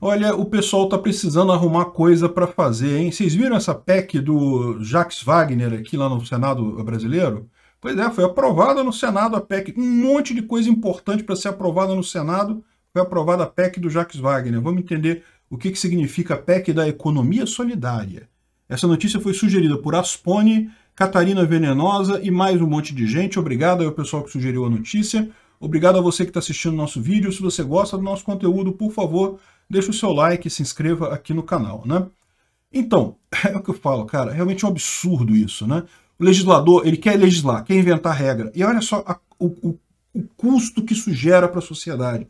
Olha, o pessoal tá precisando arrumar coisa para fazer, hein? Vocês viram essa PEC do Jacques Wagner aqui lá no Senado brasileiro? Pois é, foi aprovada no Senado a PEC. Um monte de coisa importante para ser aprovada no Senado. Foi aprovada a PEC do Jacques Wagner. Vamos entender o que, que significa a PEC da economia solidária. Essa notícia foi sugerida por Aspone, Catarina Venenosa e mais um monte de gente. Obrigado ao pessoal que sugeriu a notícia. Obrigado a você que está assistindo nosso vídeo. Se você gosta do nosso conteúdo, por favor, deixa o seu like e se inscreva aqui no canal, né? Então, é o que eu falo, cara, realmente é um absurdo isso, né? O legislador, ele quer legislar, quer inventar regra. E olha só a, o, o, o custo que isso gera para a sociedade.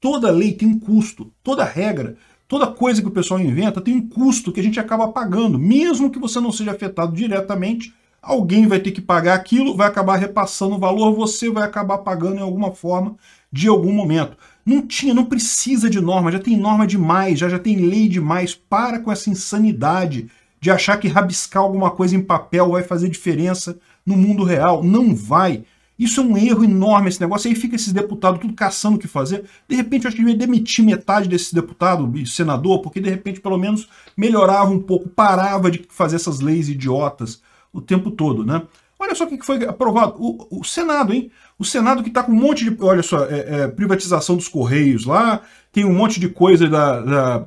Toda lei tem um custo, toda regra, toda coisa que o pessoal inventa tem um custo que a gente acaba pagando. Mesmo que você não seja afetado diretamente, alguém vai ter que pagar aquilo, vai acabar repassando o valor, você vai acabar pagando em alguma forma, de algum momento. Não tinha, não precisa de norma, já tem norma demais, já, já tem lei demais. Para com essa insanidade de achar que rabiscar alguma coisa em papel vai fazer diferença no mundo real. Não vai. Isso é um erro enorme esse negócio. Aí fica esses deputados tudo caçando o que fazer. De repente, eu acho que devia demitir metade desses deputados e senador, porque de repente, pelo menos, melhorava um pouco, parava de fazer essas leis idiotas o tempo todo, né? Olha só o que foi aprovado. O, o Senado, hein? O Senado que está com um monte de. Olha só, é, é, privatização dos Correios lá, tem um monte de coisa da, da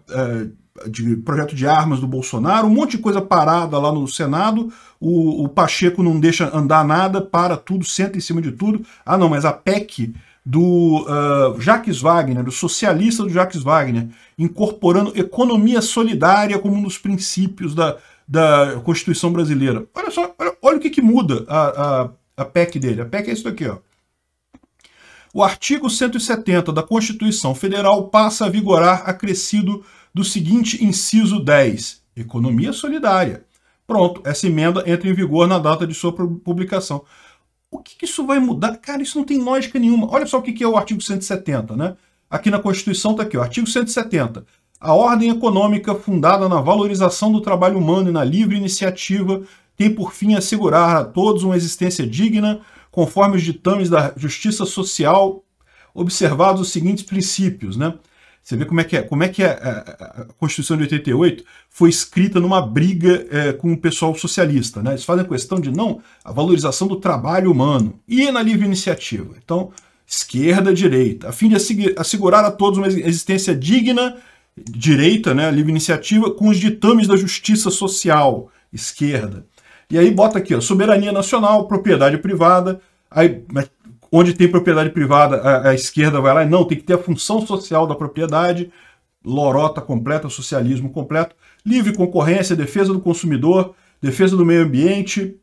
é, de projeto de armas do Bolsonaro, um monte de coisa parada lá no Senado. O, o Pacheco não deixa andar nada, para tudo, senta em cima de tudo. Ah, não, mas a PEC do uh, Jacques Wagner, do socialista do Jacques Wagner, incorporando economia solidária como um dos princípios da, da Constituição brasileira. Olha só, olha, olha o que, que muda a, a, a PEC dele. A PEC é isso daqui, ó. O artigo 170 da Constituição Federal passa a vigorar acrescido do seguinte inciso 10, economia solidária. Pronto, essa emenda entra em vigor na data de sua publicação. O que, que, isso vai mudar? Cara, isso não tem lógica nenhuma. Olha só o que, que é o artigo 170, né? Aqui na Constituição está aqui, o artigo 170. A ordem econômica fundada na valorização do trabalho humano e na livre iniciativa tem por fim assegurar a todos uma existência digna, conforme os ditames da justiça social, observados os seguintes princípios, né? Você vê como é que, é, como é que a, é, a, é, é, a Constituição de 88 foi escrita numa briga é, com o pessoal socialista. Né? Eles fazem questão de não a valorização do trabalho humano e na livre iniciativa. Então, esquerda, direita, a fim de assegurar a todos uma existência digna, direita, né, livre iniciativa, com os ditames da justiça social, esquerda. E aí bota aqui, ó, soberania nacional, propriedade privada, aí Onde tem propriedade privada, a, a esquerda vai lá e não, tem que ter a função social da propriedade, lorota completa, socialismo completo, livre concorrência, defesa do consumidor, defesa do meio ambiente,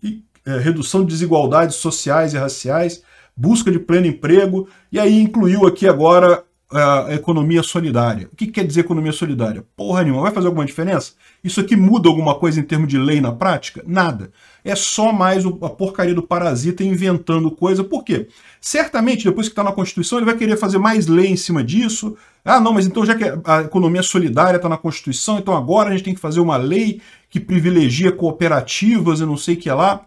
e, é, redução de desigualdades sociais e raciais, busca de pleno emprego, e aí incluiu aqui agora a economia solidária. O que, que quer dizer economia solidária? Porra nenhuma. Vai fazer alguma diferença? Isso aqui muda alguma coisa em termos de lei na prática? Nada. É só mais a porcaria do parasita inventando coisa. Por quê? Certamente, depois que está na Constituição, ele vai querer fazer mais lei em cima disso. Ah, não, mas então já que a economia solidária está na Constituição, então agora a gente tem que fazer uma lei que privilegia cooperativas e não sei o que lá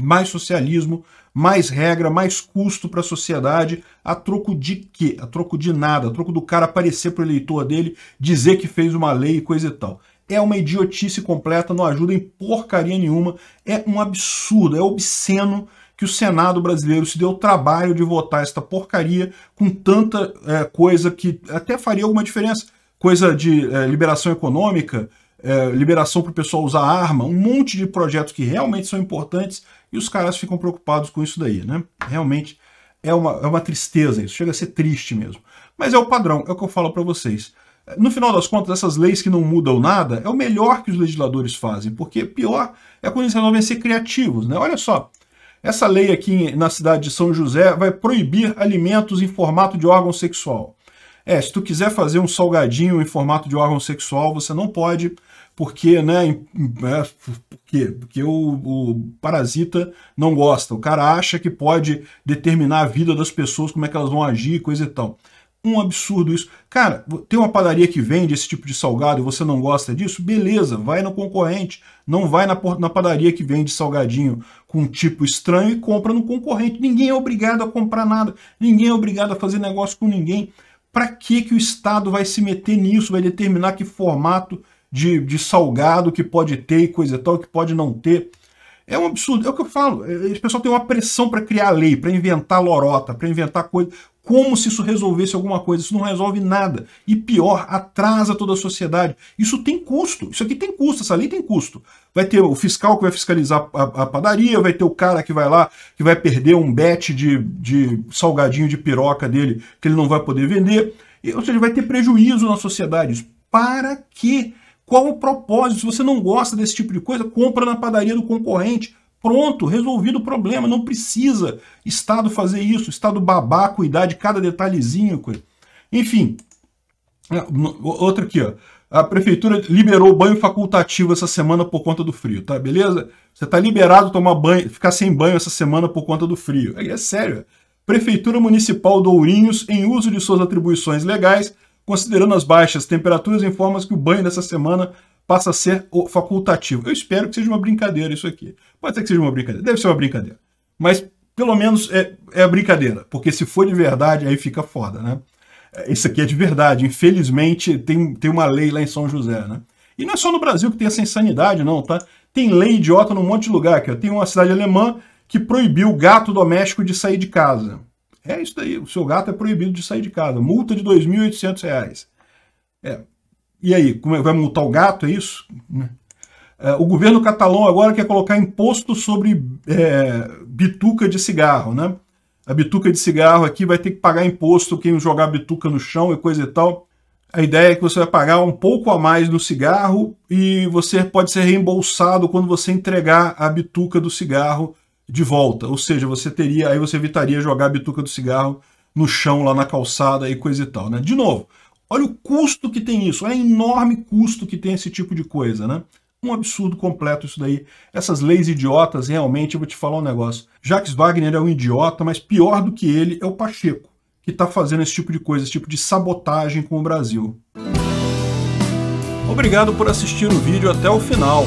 mais socialismo, mais regra, mais custo para a sociedade, a troco de quê? A troco de nada, a troco do cara aparecer para o eleitor dele, dizer que fez uma lei e coisa e tal. É uma idiotice completa, não ajuda em porcaria nenhuma, é um absurdo, é obsceno que o Senado brasileiro se deu o trabalho de votar esta porcaria com tanta é, coisa que até faria alguma diferença, coisa de é, liberação econômica, é, liberação para o pessoal usar arma, um monte de projetos que realmente são importantes e os caras ficam preocupados com isso daí, né? Realmente é uma, é uma tristeza isso, chega a ser triste mesmo. Mas é o padrão, é o que eu falo para vocês. No final das contas, essas leis que não mudam nada é o melhor que os legisladores fazem, porque pior é quando eles resolvem ser criativos, né? Olha só, essa lei aqui na cidade de São José vai proibir alimentos em formato de órgão sexual. É, se tu quiser fazer um salgadinho em formato de órgão sexual, você não pode, porque, né, é, porque, porque o, o, parasita não gosta. O cara acha que pode determinar a vida das pessoas, como é que elas vão agir, coisa e tal. Um absurdo isso. Cara, tem uma padaria que vende esse tipo de salgado e você não gosta disso? Beleza, vai no concorrente. Não vai na, na padaria que vende salgadinho com um tipo estranho e compra no concorrente. Ninguém é obrigado a comprar nada. Ninguém é obrigado a fazer negócio com ninguém. Para que, que o Estado vai se meter nisso, vai determinar que formato de, de salgado que pode ter e coisa e tal, que pode não ter. É um absurdo, é o que eu falo. É, esse pessoal tem uma pressão para criar lei, para inventar lorota, para inventar coisa. Como se isso resolvesse alguma coisa? Isso não resolve nada. E pior, atrasa toda a sociedade. Isso tem custo. Isso aqui tem custo, essa lei tem custo. Vai ter o fiscal que vai fiscalizar a, a padaria, vai ter o cara que vai lá, que vai perder um bet de, de salgadinho de piroca dele, que ele não vai poder vender. Ou seja, vai ter prejuízo na sociedade. Para que qual o propósito? Se você não gosta desse tipo de coisa, compra na padaria do concorrente. Pronto, resolvido o problema. Não precisa Estado fazer isso, Estado babar, cuidar de cada detalhezinho. Coisa. Enfim, é, outra aqui, ó. A prefeitura liberou banho facultativo essa semana por conta do frio, tá? Beleza? Você tá liberado tomar banho, ficar sem banho essa semana por conta do frio. É, é sério. Prefeitura Municipal Dourinhos, Ourinhos, em uso de suas atribuições legais, considerando as baixas temperaturas, informa que o banho dessa semana passa a ser facultativo. Eu espero que seja uma brincadeira isso aqui. Pode ser que seja uma brincadeira. Deve ser uma brincadeira. Mas, pelo menos, é, é a brincadeira. Porque se for de verdade, aí fica foda, né? É, isso aqui é de verdade. Infelizmente, tem, tem uma lei lá em São José, né? E não é só no Brasil que tem essa insanidade, não, tá? Tem lei idiota num monte de lugar aqui. Tem uma cidade alemã que proibiu o gato doméstico de sair de casa. É isso daí. O seu gato é proibido de sair de casa. Multa de R$ 2.800. É. E aí, como é, vai multar o gato, é isso? Né? É, o governo catalão agora quer colocar imposto sobre é, bituca de cigarro, né? A bituca de cigarro aqui vai ter que pagar imposto quem jogar bituca no chão e coisa e tal. A ideia é que você vai pagar um pouco a mais no cigarro e você pode ser reembolsado quando você entregar a bituca do cigarro de volta. Ou seja, você teria, aí você evitaria jogar a bituca do cigarro no chão, lá na calçada e coisa e tal, né? De novo, olha o custo que tem isso, olha o enorme custo que tem esse tipo de coisa, né? Um absurdo completo isso daí. Essas leis idiotas, realmente, eu vou te falar um negócio. Jacques Wagner é um idiota, mas pior do que ele é o Pacheco, que está fazendo esse tipo de coisa, esse tipo de sabotagem com o Brasil. Obrigado por assistir o vídeo até o final.